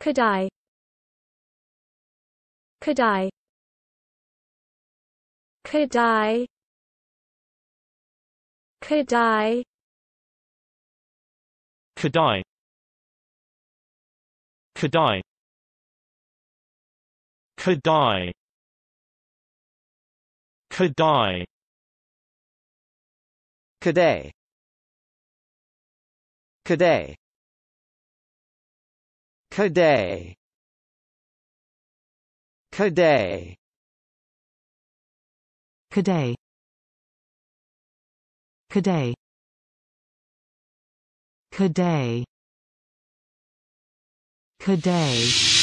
Kadai Kadai Kadai Kadai Kadai Kadai Kadai Kadai Kadai Kadai Kaday. Kaday. Kaday. Kaday. Kaday. Kaday.